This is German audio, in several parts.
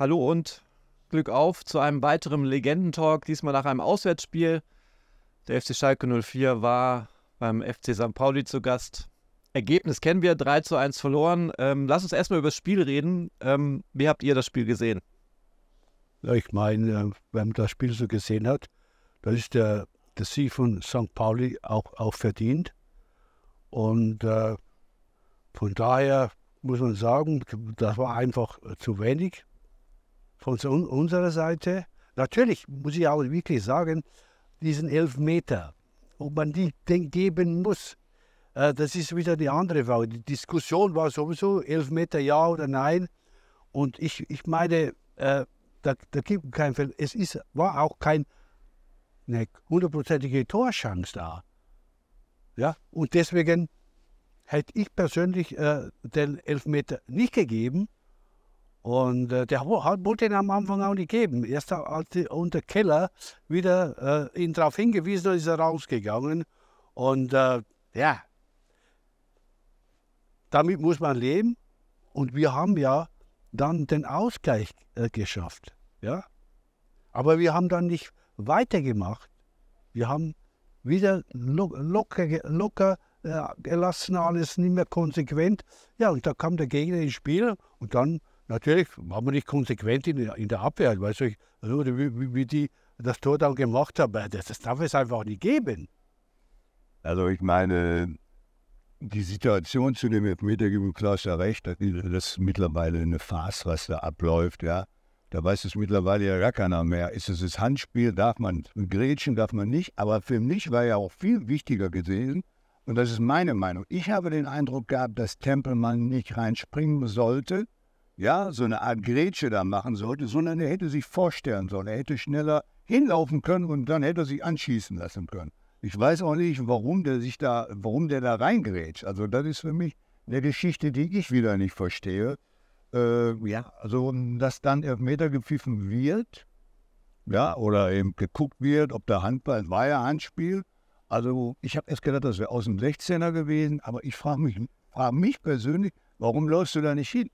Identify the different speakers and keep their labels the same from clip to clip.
Speaker 1: Hallo und Glück auf zu einem weiteren Legendentalk, diesmal nach einem Auswärtsspiel. Der FC Schalke 04 war beim FC St. Pauli zu Gast. Ergebnis kennen wir, 3 zu 1 verloren. Ähm, lass uns erstmal über das Spiel reden. Ähm, wie habt ihr das Spiel gesehen?
Speaker 2: Ja, ich meine, äh, wenn man das Spiel so gesehen hat, dann ist der, der Sieg von St. Pauli auch, auch verdient. Und äh, von daher muss man sagen, das war einfach äh, zu wenig von unserer Seite. Natürlich muss ich auch wirklich sagen, diesen Elfmeter, ob man die den geben muss, äh, das ist wieder die andere Frage. Die Diskussion war sowieso Elfmeter ja oder nein. Und ich, ich meine, äh, da, da gibt es keinen Fall. Es ist, war auch keine ne, hundertprozentige Torschance da. Ja? Und deswegen hätte ich persönlich äh, den Elfmeter nicht gegeben. Und äh, der hat Putin am Anfang auch nicht gegeben. Erst als die, unter Keller wieder äh, ihn darauf hingewiesen, da ist er rausgegangen. Und äh, ja, damit muss man leben. Und wir haben ja dann den Ausgleich äh, geschafft. Ja? Aber wir haben dann nicht weitergemacht. Wir haben wieder lo locker, locker äh, gelassen, alles nicht mehr konsequent. Ja, und da kam der Gegner ins Spiel und dann natürlich waren wir nicht konsequent in, in der Abwehr, weißt du, also wie, wie, die das Tor dann gemacht haben. Äh, das, das darf es einfach nicht geben.
Speaker 3: Also ich meine, die Situation zu dem Elfmeter gibt Klaus ja recht, das ist mittlerweile eine Farce, was da abläuft, ja. Da weiß es mittlerweile ja gar keiner mehr. Ist es das Handspiel, darf man, Gretchen darf man nicht. Aber für mich war ja auch viel wichtiger gewesen, und das ist meine Meinung. Ich habe den Eindruck gehabt, dass Tempelmann nicht reinspringen sollte, ja, so eine Art Grätsche da machen sollte, sondern er hätte sich vorstellen sollen. Er hätte schneller hinlaufen können und dann hätte er sich anschießen lassen können. Ich weiß auch nicht, warum der sich da, warum der da reingrätscht. Also das ist für mich eine Geschichte, die ich wieder nicht verstehe. Äh, ja, also dass dann Elfmeter gepfiffen wird, ja, oder eben geguckt wird, ob der Handball war ja Handspiel. Also ich habe erst gedacht, das wäre aus dem 16er gewesen, aber ich frage mich, frag mich persönlich, warum läufst du da nicht hin?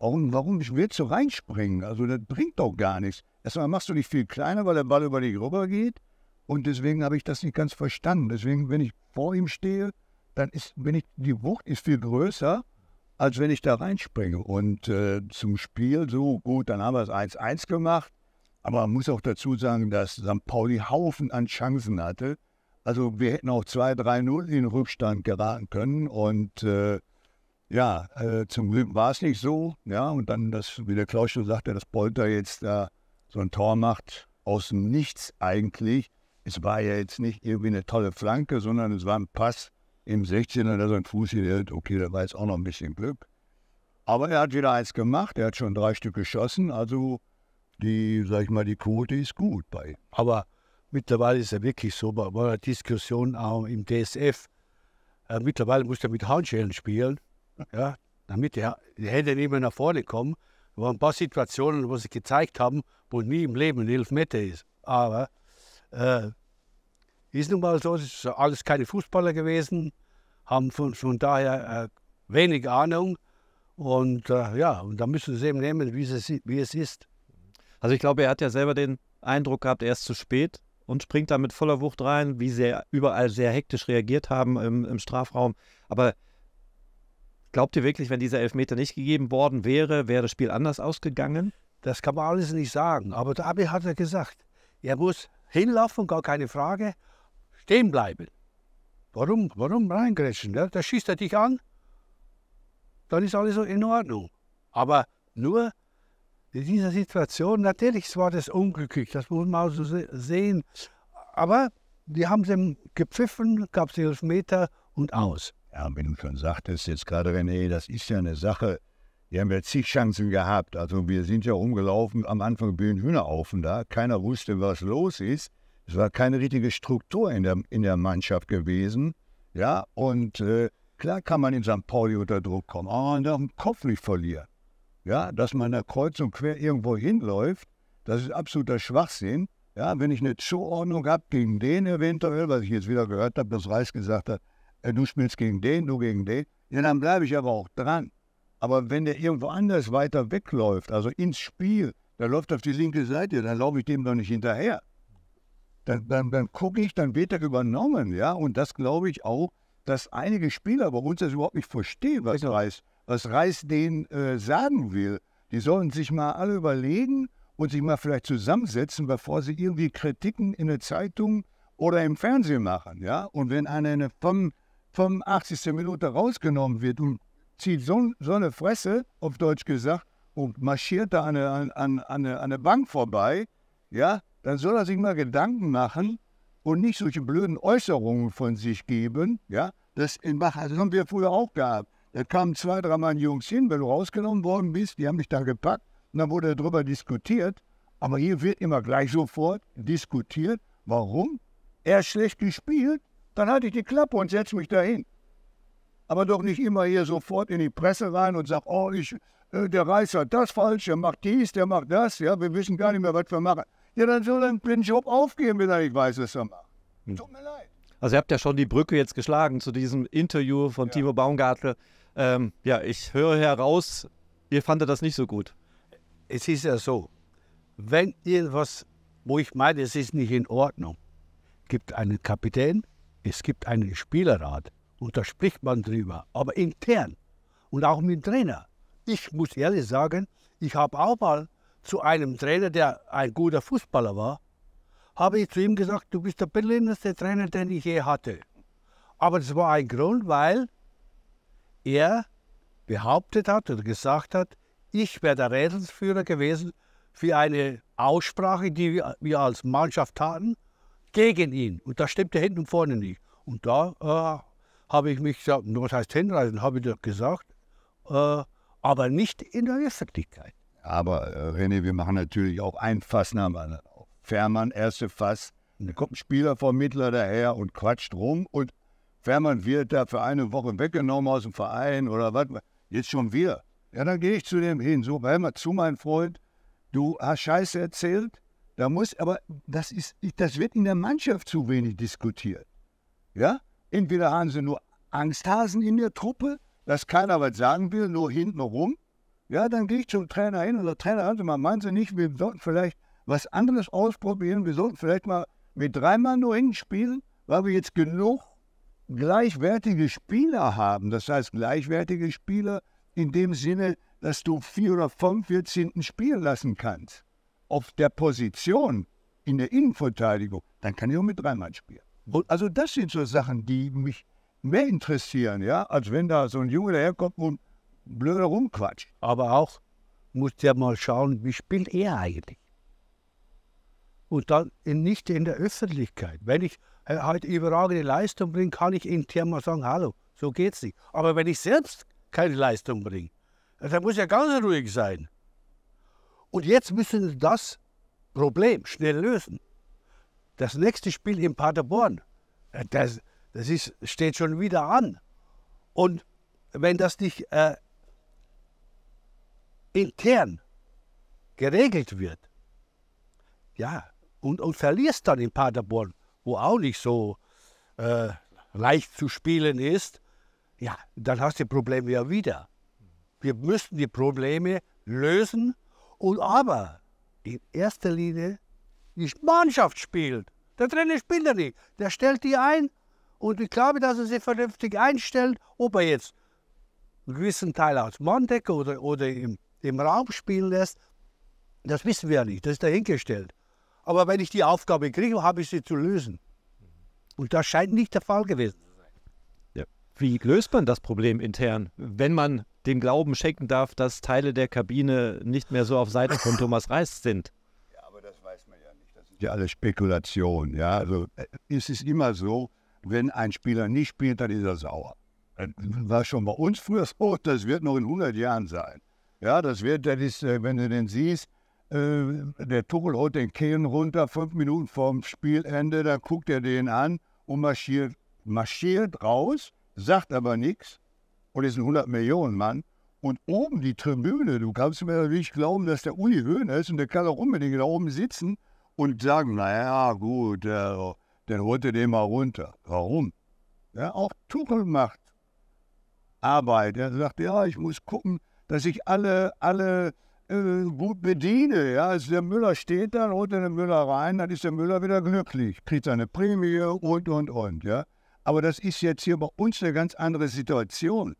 Speaker 3: warum, warum willst du reinspringen? Also das bringt doch gar nichts. Erstmal machst du dich viel kleiner, weil der Ball über dich rüber geht. Und deswegen habe ich das nicht ganz verstanden. Deswegen, wenn ich vor ihm stehe, dann ist, wenn ich, die Wucht ist viel größer, als wenn ich da reinspringe. Und äh, zum Spiel, so gut, dann haben wir es 1-1 gemacht. Aber man muss auch dazu sagen, dass St. Pauli Haufen an Chancen hatte. Also wir hätten auch 2-3-0 in Rückstand geraten können. Und äh, ja, äh, zum Glück war es nicht so. Ja, und dann, das, wie der Klaus schon sagte, dass Polter jetzt da so ein Tor macht, aus dem Nichts eigentlich. Es war ja jetzt nicht irgendwie eine tolle Flanke, sondern es war ein Pass im 16er, der er Fuß hielt. Okay, da war jetzt auch noch ein bisschen Glück. Aber er hat wieder eins gemacht, er hat schon drei Stück geschossen, also die, sag ich mal, die Quote ist gut bei ihm. Aber mittlerweile ist er wirklich
Speaker 2: so, bei einer Diskussion auch im DSF, äh, mittlerweile muss er mit Handschellen spielen ja, damit er die Hände nicht mehr nach vorne kommen. Es waren ein paar Situationen, wo sie gezeigt haben, wo nie im Leben ein Elfmeter ist. Aber äh, ist nun mal so, es sind alles keine Fußballer gewesen, haben von, von daher äh, wenig Ahnung. Und äh, ja, und da müssen sie eben nehmen, wie es, wie es ist.
Speaker 1: Also ich glaube, er hat ja selber den Eindruck gehabt, er ist zu spät und springt da mit voller Wucht rein, wie sie überall sehr hektisch reagiert haben im, im Strafraum. Aber Glaubt ihr wirklich, wenn dieser Elfmeter nicht gegeben worden wäre, wäre das Spiel anders ausgegangen?
Speaker 2: Das kann man alles nicht sagen. Aber der Abi hat ja gesagt, er muss hinlaufen, gar keine Frage, stehen bleiben. Warum, warum reingrätschen? Ne? Da schießt er dich an, dann ist alles in Ordnung. Aber nur in dieser Situation, natürlich war das unglücklich, das muss man auch so sehen. Aber die haben sie gepfiffen, gab es den Elfmeter
Speaker 3: und aus. Ja, wenn du schon sagtest, jetzt gerade René, das ist ja eine Sache, die haben ja zig Chancen gehabt. Also wir sind ja rumgelaufen, am Anfang wie ein Hühnerhaufen da. Keiner wusste, was los ist. Es war keine richtige Struktur in der, in der Mannschaft gewesen. Ja, und äh, klar kann man in St. Pauli unter Druck kommen, aber man darf den Kopf nicht verlieren. Ja, dass man da kreuz und quer irgendwo hinläuft, das ist absoluter Schwachsinn. Ja, wenn ich eine Zuordnung habe gegen den eventuell, was ich jetzt wieder gehört habe, dass Reis gesagt hat, äh, du spielst gegen den, du gegen den, ja, dann bleibe ich aber auch dran. Aber wenn der irgendwo anders weiter wegläuft, also ins Spiel, der läuft auf die linke Seite, dann laufe ich dem doch nicht hinterher. Dann, dann, dann gucke ich, dann wird er übernommen, ja. Und das glaube ich auch, dass einige Spieler bei uns das überhaupt nicht verstehen, was genau. Reis, was Reis denen äh, sagen will. Die sollen sich mal alle überlegen und sich mal vielleicht zusammensetzen, bevor sie irgendwie Kritiken in der Zeitung oder im Fernsehen machen, ja. Und wenn einer eine, 85. Minute rausgenommen wird und zieht so, so eine Fresse, auf Deutsch gesagt, und marschiert da an eine, an, an, an eine Bank vorbei, ja, dann soll er sich mal Gedanken machen und nicht solche blöden Äußerungen von sich geben, ja. Das, in Bach, das haben wir früher auch gehabt. Da kamen zwei, drei Mann Jungs hin, wenn du rausgenommen worden bist, die haben dich da gepackt und dann wurde darüber diskutiert. Aber hier wird immer gleich sofort diskutiert, warum er schlecht gespielt dann halte ich die Klappe und setze mich dahin. Aber doch nicht immer hier sofort in die Presse rein und sage, oh, ich, äh, der Reis hat das falsch, der macht dies, der macht das, ja, wir wissen gar nicht mehr, was wir machen. Ja, dann soll er den Job aufgeben, wenn er nicht weiß, was er macht.
Speaker 1: Hm. Tut mir leid. Also ihr habt ja schon die Brücke jetzt geschlagen zu diesem Interview von ja. Timo Baumgartel. Ähm, ja, ich höre heraus, ihr fandet das nicht so gut. Es ist ja
Speaker 2: so, wenn irgendwas, wo ich meine, es ist nicht in Ordnung, gibt einen Kapitän, es gibt einen Spielerrat und da spricht man drüber, aber intern und auch mit dem Trainer. Ich muss ehrlich sagen, ich habe auch mal zu einem Trainer, der ein guter Fußballer war, habe ich zu ihm gesagt, du bist der beliebteste Trainer, den ich je hatte. Aber das war ein Grund, weil er behauptet hat oder gesagt hat, ich wäre der Rädelsführer gewesen für eine Aussprache, die wir als Mannschaft hatten gegen ihn. Und das stimmte hinten und vorne nicht. Und da äh, habe ich mich gesagt, was heißt hinreisen, habe ich das gesagt, äh, aber nicht in der Öffentlichkeit.
Speaker 3: Aber äh, René, wir machen natürlich auch ein Fass nach dem anderen Fährmann, erste Fass. Da kommt ein Spielervermittler daher und quatscht rum und Fährmann wird da für eine Woche weggenommen aus dem Verein oder was. Jetzt schon wieder. Ja, dann gehe ich zu dem hin. So, hör mal zu, mein Freund, du hast Scheiße erzählt. Da muss aber, das, ist, das wird in der Mannschaft zu wenig diskutiert. Ja? Entweder haben sie nur Angsthasen in der Truppe, dass keiner was sagen will, nur hinten rum. Ja, dann gehe ich zum Trainer hin oder der Trainer, also mal meinen Sie nicht, wir sollten vielleicht was anderes ausprobieren, wir sollten vielleicht mal mit dreimal nur hinten spielen, weil wir jetzt genug gleichwertige Spieler haben. Das heißt, gleichwertige Spieler in dem Sinne, dass du vier oder fünf, wir zehnten spielen lassen kannst auf der Position in der Innenverteidigung, dann kann ich auch mit dreimal spielen. Und also das sind so Sachen, die mich mehr interessieren, ja, als wenn da so ein Junge
Speaker 2: daherkommt und blöd rumquatscht. Aber auch muss ja mal schauen, wie spielt er eigentlich? Und dann nicht in der Öffentlichkeit. Wenn ich halt überragende Leistung bringe, kann ich intern mal sagen, hallo, so geht's nicht. Aber wenn ich selbst keine Leistung bringe, äh, dann muss ja ganz ruhig sein. Und jetzt müssen sie das Problem schnell lösen. Das nächste Spiel in Paderborn, äh, das, das ist, steht schon wieder an. Und wenn das nicht äh, intern geregelt wird, ja, und, und verlierst dann in Paderborn, wo auch nicht so äh, leicht zu spielen ist, ja, dann hast du die Probleme ja wieder. Wir müssen die Probleme lösen und aber in erster Linie die Mannschaft spielt. Der Trainer spielt er nicht. Der stellt die ein und ich glaube, dass er sie vernünftig einstellt, ob er jetzt einen gewissen Teil aus Mondecke oder, oder im, im Raum spielen lässt. Das wissen wir ja nicht, das ist dahingestellt. Aber wenn ich die Aufgabe kriege, habe ich sie zu lösen.
Speaker 1: Und das scheint nicht der Fall gewesen zu sein. Wie löst man das Problem intern, wenn man den Glauben schenken darf, dass Teile der Kabine nicht mehr so auf Seite von Thomas Reis sind. Ja, aber das
Speaker 3: weiß man ja nicht. Das ist ja alles Spekulation. Ja? Also, äh, es ist immer so, wenn ein Spieler nicht spielt, dann ist er sauer. Das äh, war schon bei uns früher so, das wird noch in 100 Jahren sein. Ja, das wird, das ist, äh, wenn du den siehst, der Tuchel holt den Kehlen runter, fünf Minuten vorm Spielende, dann guckt er den an und marschiert, marschiert raus, sagt aber nichts und das ein 100 Millionen, Mann. Und oben die Tribüne, du kannst mir nicht glauben, dass der Uli Höhner ist und der kann auch unbedingt da oben sitzen und sagen, naja, gut, äh, dann holt er den mal runter. Warum? Ja, auch Tuchel macht Arbeit. Er sagt, ja, ich muss gucken, dass ich alle, alle äh, gut bediene. Ja, also der Müller steht dann, holt er den Müller rein, dann ist der Müller wieder glücklich, kriegt seine Prämie und, und, und. Ja. Aber das ist jetzt hier bei uns eine ganz andere Situation.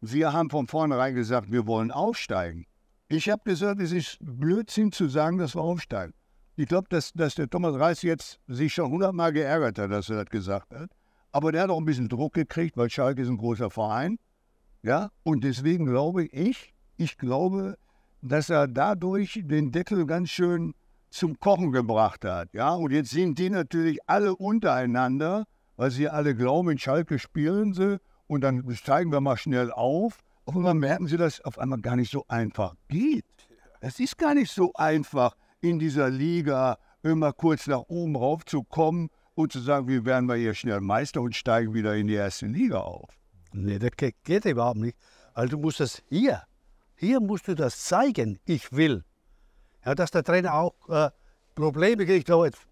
Speaker 3: Wir haben von vornherein gesagt, wir wollen aufsteigen. Ich habe gesagt, es ist Blödsinn zu sagen, dass wir aufsteigen. Ich glaube, dass, dass der Thomas Reis jetzt sich schon hundertmal geärgert hat, dass er das gesagt hat. Aber der hat auch ein bisschen Druck gekriegt, weil Schalke ist ein großer Verein. Ja, und deswegen glaube ich, ich glaube, dass er dadurch den Deckel ganz schön zum Kochen gebracht hat. Ja, und jetzt sind die natürlich alle untereinander weil sie alle glauben, in Schalke spielen sie und dann steigen wir mal schnell auf. Auf einmal merken sie, dass es auf einmal gar nicht so einfach geht. Es ist gar nicht so einfach, in dieser Liga immer kurz nach oben raufzukommen und zu sagen, wie
Speaker 2: werden wir hier schnell Meister und steigen wieder in die erste Liga auf. Nee, das geht überhaupt nicht. Also du musst das hier, hier musst du das zeigen, ich will. Ja, dass der Trainer auch äh, Probleme kriegt, oh, jetzt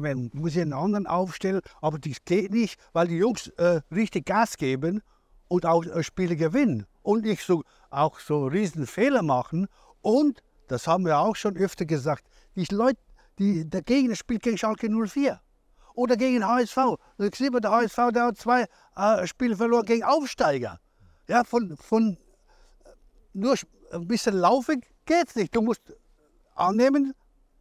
Speaker 2: man muss ja einen anderen aufstellen, aber das geht nicht, weil die Jungs äh, richtig Gas geben und auch äh, Spiele gewinnen und nicht so, auch so riesen Fehler machen. Und, das haben wir auch schon öfter gesagt, die Leute, die, der Gegner spielt gegen Schalke 04 oder gegen HSV. Da sieht man, der HSV der hat zwei äh, Spiele verloren gegen Aufsteiger. Ja, von, von äh, nur ein bisschen laufen geht es nicht. Du musst annehmen,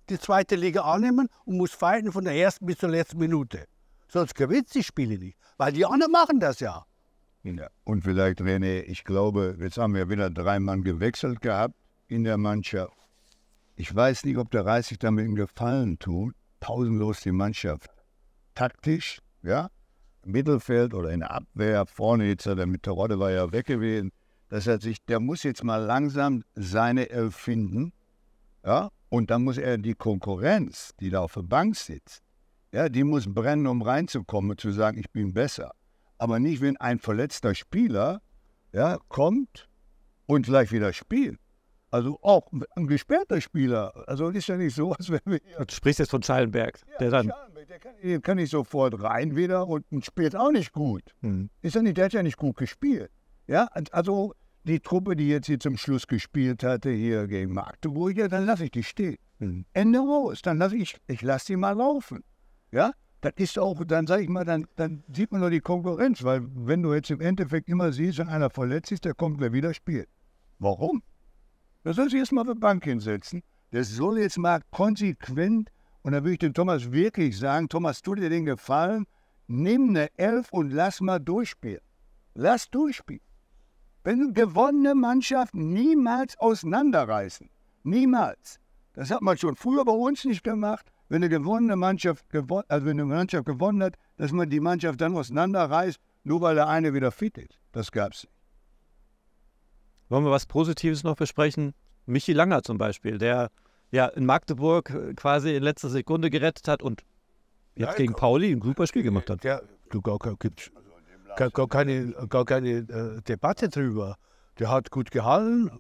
Speaker 2: die zweite Liga annehmen und muss fighten von der ersten bis zur letzten Minute. Sonst gewinnt die Spiele nicht, weil die anderen machen das ja.
Speaker 3: ja. Und vielleicht, René, ich glaube, jetzt haben wir wieder drei Mann gewechselt gehabt in der Mannschaft. Ich weiß nicht, ob der Reis sich damit einen Gefallen tut, pausenlos die Mannschaft taktisch, ja, Mittelfeld oder in der Abwehr, vorne jetzt, der Rotte war ja weg gewesen, dass er der muss jetzt mal langsam seine Elf finden, ja, und dann muss er die Konkurrenz, die da auf der Bank sitzt, ja, die muss brennen, um reinzukommen und zu sagen, ich bin besser. Aber nicht, wenn ein verletzter Spieler ja, kommt und gleich wieder spielt. Also auch ein gesperrter Spieler. Also ist ja nicht so, als wäre wir. Du sprichst jetzt von Schallenberg. Ja, der dann. Schallenberg, der kann, den kann ich sofort rein wieder und spielt auch nicht gut. Mhm. Ist ja nicht, der hat ja nicht gut gespielt. Ja, also die Truppe, die jetzt hier zum Schluss gespielt hatte, hier gegen Magdeburg, ja, dann lasse ich die stehen. Mhm. Ende Rose, dann lasse ich, ich lasse die mal laufen. Ja, das ist auch, dann sage ich mal, dann, dann sieht man nur die Konkurrenz, weil wenn du jetzt im Endeffekt immer siehst, wenn einer verletzt ist, der kommt gleich wieder spielt. Warum? Da soll sich erstmal auf die Bank hinsetzen. Das soll jetzt mal konsequent, und da würde ich dem Thomas wirklich sagen, Thomas, tu dir den Gefallen, nimm eine Elf und lass mal durchspielen. Lass durchspielen wenn gewonnene Mannschaft niemals auseinanderreißen. Niemals. Das hat man schon früher bei uns nicht gemacht. Wenn eine gewonnene Mannschaft, gewon also wenn eine Mannschaft gewonnen hat, dass man die Mannschaft dann auseinanderreißt, nur weil der eine wieder fit ist. Das gab es nicht.
Speaker 1: Wollen wir was Positives noch besprechen? Michi Langer zum Beispiel, der ja in Magdeburg äh, quasi in letzter Sekunde gerettet hat und jetzt Nein, gegen Pauli ein super Spiel gemacht hat. Der, der, der, der, gar, gar keine, gar keine äh,
Speaker 2: Debatte drüber. Der hat gut gehalten,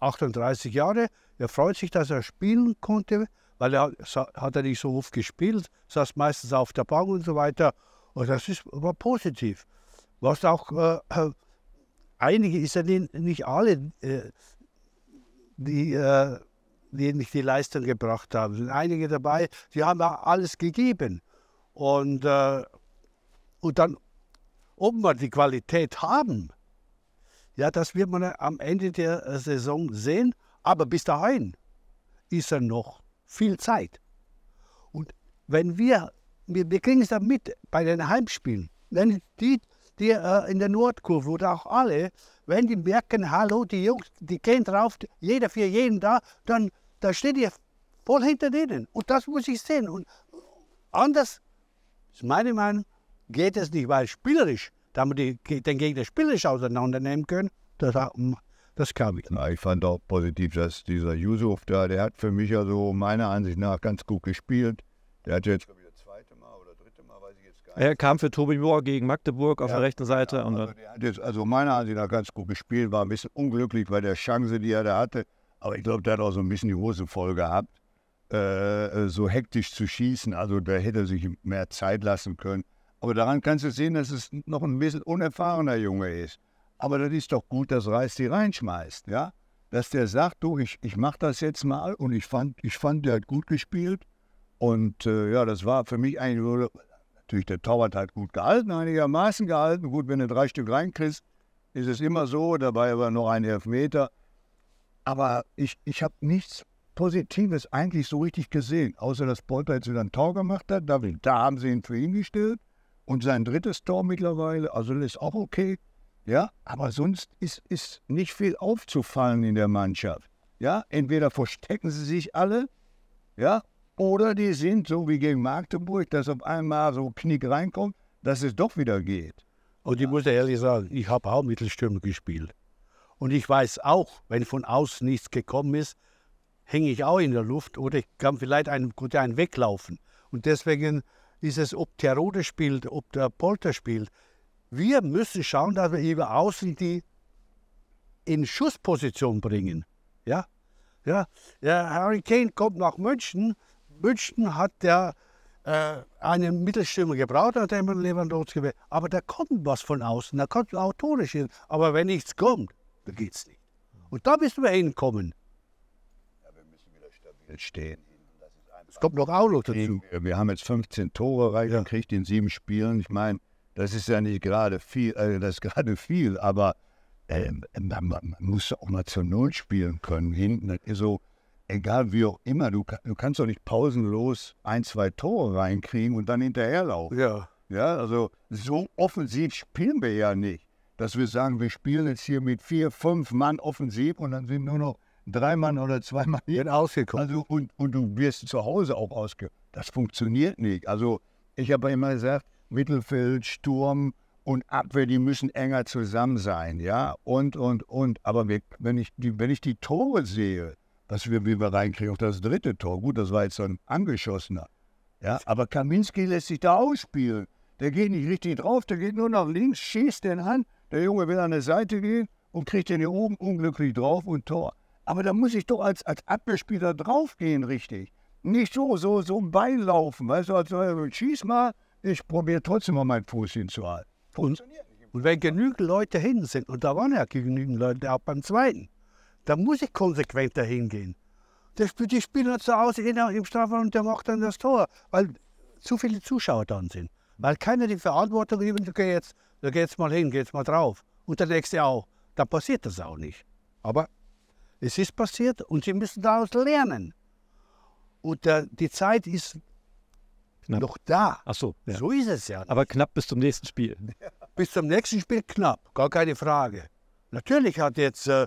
Speaker 2: 38 Jahre. Er freut sich, dass er spielen konnte, weil er hat er nicht so oft gespielt, saß meistens auf der Bank und so weiter. Und das ist, war positiv. Was auch äh, äh einige, ist ja nicht alle, äh, die, äh, die nicht die Leistung gebracht haben. Es sind einige dabei, die haben alles gegeben. Und, äh, und dann ob wir die Qualität haben, ja, das wird man am Ende der äh, Saison sehen. Aber bis dahin ist ja noch viel Zeit. Und wenn wir, wir, wir kriegen es dann mit bei den Heimspielen, wenn die, die äh, in der Nordkurve oder auch alle, wenn die merken, hallo, die Jungs, die gehen drauf, jeder für jeden da, dann da steht ihr voll hinter denen. Und das muss ich sehen. Und anders, ist meine Meinung, geht es nicht, weil spielerisch, damit die den Gegner spielerisch auseinandernehmen können,
Speaker 3: das, das kam wieder. Na, ich fand auch positiv, dass dieser Yusuf da, der hat für mich ja so meiner Ansicht nach ganz gut gespielt. Der hat jetzt, glaube ich, das zweite Mal oder
Speaker 1: dritte Mal, weiß ich jetzt gar nicht. Er kam für Tobi Moore gegen Magdeburg auf ja, der rechten Seite. Ja, und also, der hat jetzt, also meiner
Speaker 3: Ansicht nach ganz gut gespielt, war ein bisschen unglücklich bei der Chance, die er da hatte. Aber ich glaube, der hat auch so ein bisschen die Hose voll gehabt, äh, so hektisch zu schießen. Also da hätte er sich mehr Zeit lassen können. Aber daran kannst du sehen, dass es noch ein bisschen unerfahrener Junge ist. Aber das ist doch gut, dass Reis die reinschmeißt, ja? Dass der sagt, du, ich, ich mache das jetzt mal und ich fand, ich fand, der hat gut gespielt. Und äh, ja, das war für mich eigentlich, natürlich, der Torwart hat gut gehalten, einigermaßen gehalten. Gut, wenn du drei Stück reinkriegst, ist es immer so, dabei war noch ein Elfmeter. Aber ich, ich habe nichts Positives eigentlich so richtig gesehen, außer dass Polter jetzt wieder ein Tor gemacht hat. Da, da haben sie ihn für ihn gestellt. Und sein drittes Tor mittlerweile, also das ist auch okay. Ja, aber sonst ist, ist nicht viel aufzufallen in der Mannschaft. Ja, entweder verstecken sie sich alle, ja, oder die sind so wie gegen Magdeburg, dass auf einmal
Speaker 2: so Knick reinkommt, dass es doch wieder geht. Und ich muss ehrlich sagen, ich habe auch Mittelstürmer gespielt. Und ich weiß auch, wenn von außen nichts gekommen ist, hänge ich auch in der Luft oder ich kann vielleicht einem, gut einen weglaufen. Und deswegen dieses, ob der Rode spielt, ob der Polter spielt. Wir müssen schauen, dass wir über außen die in Schussposition bringen. Ja? Ja? Der Harry Kane kommt nach München. München hat der äh, einen Mittelstürmer gebraucht, hat er immer Lewandowski gewählt. Aber da kommt was von außen, da kommt auch Tore schießen. Aber wenn nichts kommt, dann geht es nicht. Und da müssen wir hinkommen. Ja, wir müssen wieder stabil stehen. Es kommt noch auch noch dazu. Wir haben jetzt 15 Tore
Speaker 3: reingekriegt ja. in sieben Spielen. Ich meine, das ist ja nicht gerade viel, äh, das ist gerade viel, aber äh, man, man, muss auch mal zu Null spielen können. Hinten, so, egal wie auch immer, du, du, kannst doch nicht pausenlos ein, zwei Tore reinkriegen und dann hinterherlaufen. Ja. Ja, also so offensiv spielen wir ja nicht, dass wir sagen, wir spielen jetzt hier mit vier, fünf Mann offensiv und dann sind nur noch dreimal oder zweimal wird ausgekommen. Also, und, und du wirst zu Hause auch ausgekommen. Das funktioniert nicht. Also ich habe immer gesagt, Mittelfeld, Sturm und Abwehr, die müssen enger zusammen sein, ja, und, und, und. Aber wenn, ich die, wenn ich die Tore sehe, was wir, wie wir reinkriegen, auch das dritte Tor, gut, das war jetzt so ein angeschossener, ja, aber Kaminski lässt sich da ausspielen. Der geht nicht richtig drauf, der geht nur nach links, schießt den an, der Junge will an der Seite gehen und kriegt den hier oben unglücklich drauf und Tor. Aber da muss ich doch als, als Abwehrspieler draufgehen, richtig. Nicht so, so, so ein Bein laufen, weißt du, also, schieß mal,
Speaker 2: ich probiere trotzdem mal meinen Fuß hinzuhalten. Funktioniert Und wenn genügend Leute hin sind, und da waren ja genügend Leute auch beim zweiten, dann muss ich konsequenter hingehen. Der, die spielen zu Hause im Strafraum und der macht dann das Tor, weil zu viele Zuschauer dann sind. Weil keiner die Verantwortung übernimmt, geh jetzt, jetzt mal hin, geh mal drauf. Und der nächste auch. Dann passiert das auch nicht. Aber es ist passiert und sie müssen daraus lernen. Und äh, die Zeit ist knapp. noch da. Ach so. Ja. So ist es ja. Nicht. Aber knapp bis zum nächsten Spiel. bis zum nächsten Spiel knapp, gar keine Frage. Natürlich hat jetzt äh,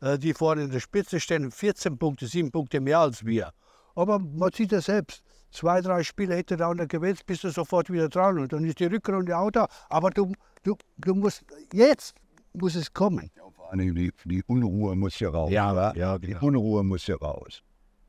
Speaker 2: äh die vorne in der Spitze stehen 14 Punkte, 7 Punkte mehr als wir. Aber man sieht es selbst. Zwei, drei Spiele hätte da unter gewählt, bist du sofort wieder dran und dann ist die Rückrunde auch da. Aber du, du, du musst jetzt muss es kommen. Ja,
Speaker 3: vor allem die, die Unruhe muss hier raus. Ja, oder? ja genau. Die Unruhe muss hier raus.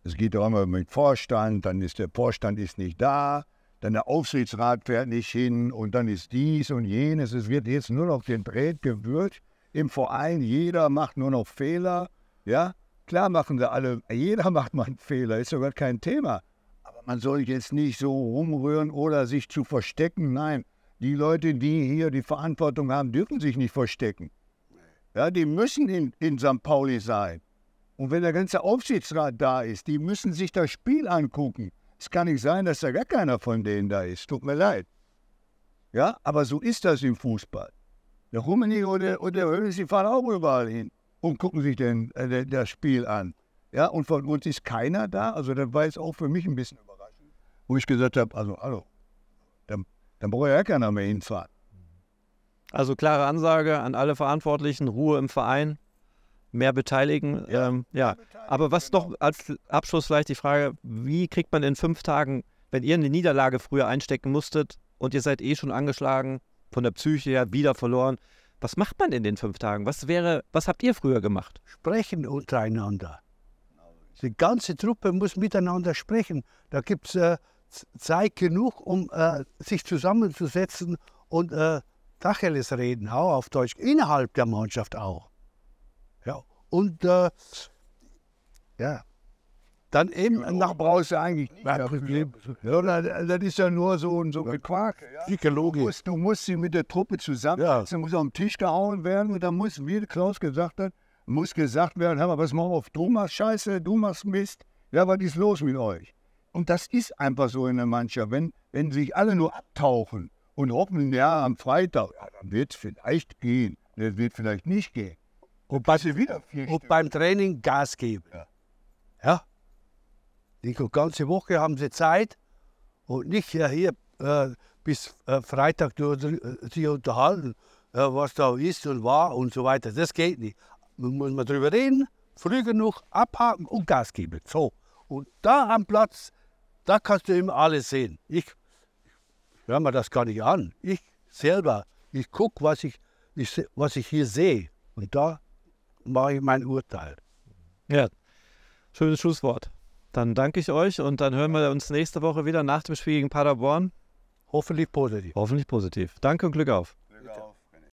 Speaker 3: Es geht doch immer mit Vorstand, dann ist der Vorstand ist nicht da, dann der Aufsichtsrat fährt nicht hin und dann ist dies und jenes. Es wird jetzt nur noch den Brett gewürgt Im Verein, jeder macht nur noch Fehler. Ja, klar machen sie alle, jeder macht mal einen Fehler, ist sogar kein Thema. Aber man soll jetzt nicht so rumrühren oder sich zu verstecken. Nein, die Leute, die hier die Verantwortung haben, dürfen sich nicht verstecken. Ja, die müssen in, in St. Pauli sein. Und wenn der ganze Aufsichtsrat da ist, die müssen sich das Spiel angucken. Es kann nicht sein, dass da gar keiner von denen da ist. Tut mir leid. Ja, aber so ist das im Fußball. Der Rummenigge und der, und der Hönes, die fahren auch überall hin und gucken sich den, äh, das Spiel an. Ja, und von uns ist keiner da.
Speaker 1: Also das war jetzt auch für mich ein bisschen überraschend.
Speaker 3: Wo ich gesagt habe, also hallo,
Speaker 1: dann braucht ja keiner mehr hinfahren. Also klare Ansage an alle Verantwortlichen, Ruhe im Verein, mehr beteiligen. Ja, ähm, ja. Beteiligen, aber was genau. noch als Abschluss vielleicht die Frage, wie kriegt man in fünf Tagen, wenn ihr eine Niederlage früher einstecken musstet und ihr seid eh schon angeschlagen, von der Psyche her wieder verloren, was macht man in den fünf Tagen? Was wäre, was habt ihr früher gemacht? Sprechen untereinander. Die ganze
Speaker 2: Truppe muss miteinander sprechen. Da gibt es äh, Zeit genug, um äh, sich zusammenzusetzen und äh, Tacheles reden, auch auf Deutsch, innerhalb der Mannschaft auch. Ja, und äh, ja, dann eben ja, nach Brause eigentlich Ja, ja, das ist ja nur so ein so Quark.
Speaker 3: Ja. Du musst, du, musst, sie mit der Truppe zusammen, ja. sie muss am Tisch gehauen werden und dann muss, wie Klaus gesagt hat, muss gesagt werden, hör mal, was machen wir auf, du machst Scheiße, du machst Mist, ja, was ist los mit euch? Und das ist einfach so in der Mannschaft. Wenn, wenn sich alle nur abtauchen und hoffen, ja, am Freitag, ja, dann wird es vielleicht gehen, dann wird vielleicht nicht
Speaker 2: gehen. Und, bei, wieder vier und beim Training Gas geben. Ja. ja. Die ganze Woche haben sie Zeit und nicht ja, hier äh, bis äh, Freitag äh, sich unterhalten, äh, was da ist und war und so weiter. Das geht nicht. Man muss man drüber reden, früh genug abhaken und Gas geben. So. Und da am Platz da kannst du eben alles sehen. Ich höre mir das gar nicht an. Ich selber, ich gucke, was ich, ich, was ich hier sehe. Und da mache ich mein Urteil.
Speaker 1: Ja, schönes Schlusswort. Dann danke ich euch und dann hören wir uns nächste Woche wieder nach dem Spiel gegen Paderborn. Hoffentlich positiv. Hoffentlich positiv. Danke und Glück auf.